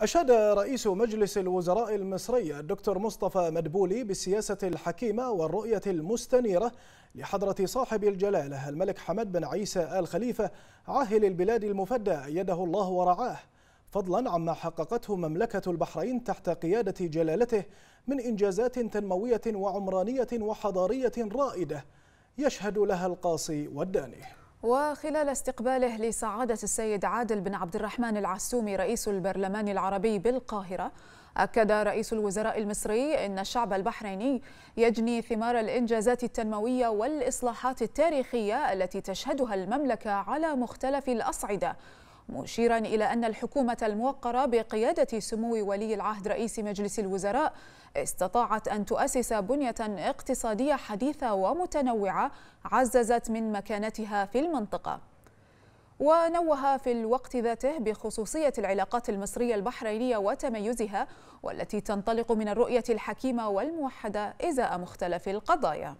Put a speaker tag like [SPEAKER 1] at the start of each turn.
[SPEAKER 1] أشاد رئيس مجلس الوزراء المصري الدكتور مصطفى مدبولي بالسياسة الحكيمة والرؤية المستنيرة لحضرة صاحب الجلالة الملك حمد بن عيسى آل خليفة عاهل البلاد المفدى أيده الله ورعاه فضلا عما حققته مملكة البحرين تحت قيادة جلالته من إنجازات تنموية وعمرانية وحضارية رائدة يشهد لها القاصي والداني
[SPEAKER 2] وخلال استقباله لسعادة السيد عادل بن عبد الرحمن العسومي رئيس البرلمان العربي بالقاهرة أكد رئيس الوزراء المصري أن الشعب البحريني يجني ثمار الإنجازات التنموية والإصلاحات التاريخية التي تشهدها المملكة على مختلف الأصعدة مشيرا إلى أن الحكومة الموقرة بقيادة سمو ولي العهد رئيس مجلس الوزراء استطاعت أن تؤسس بنية اقتصادية حديثة ومتنوعة عززت من مكانتها في المنطقة ونوه في الوقت ذاته بخصوصية العلاقات المصرية البحرينية وتميزها والتي تنطلق من الرؤية الحكيمة والموحدة إزاء مختلف القضايا